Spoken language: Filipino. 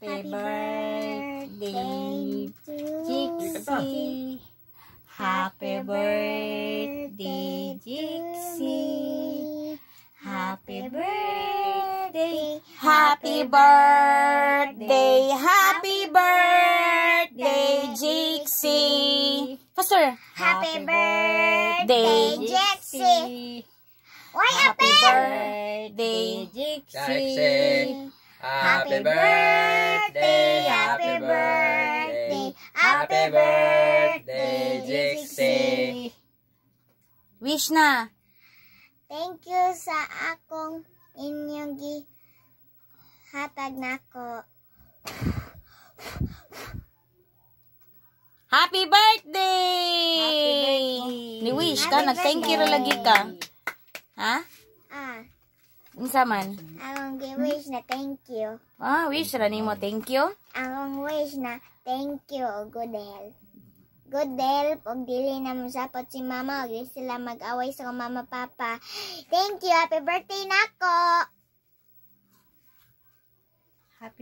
Happy birthday, Jixie. Happy birthday, Jixie. Happy birthday, happy birthday, happy birthday, Jixie. Faster. Happy birthday, Jixie. Why happy birthday, Jixie. Happy birthday, happy birthday, happy birthday, Jixie. Wish na. Thank you sa akong inyong hatag nako. Happy birthday! Happy birthday. Ni wish ka, nag-thank you lagi ka. Ha? Ah. Unsa man? Ang wish na thank you. Ah, wish ra nimo thank you? Ang wish na thank you og oh, good health. Good help og dili na mo mosapot si mama og dili sila mag-away sa so mama papa. Thank you. Happy birthday nako. Happy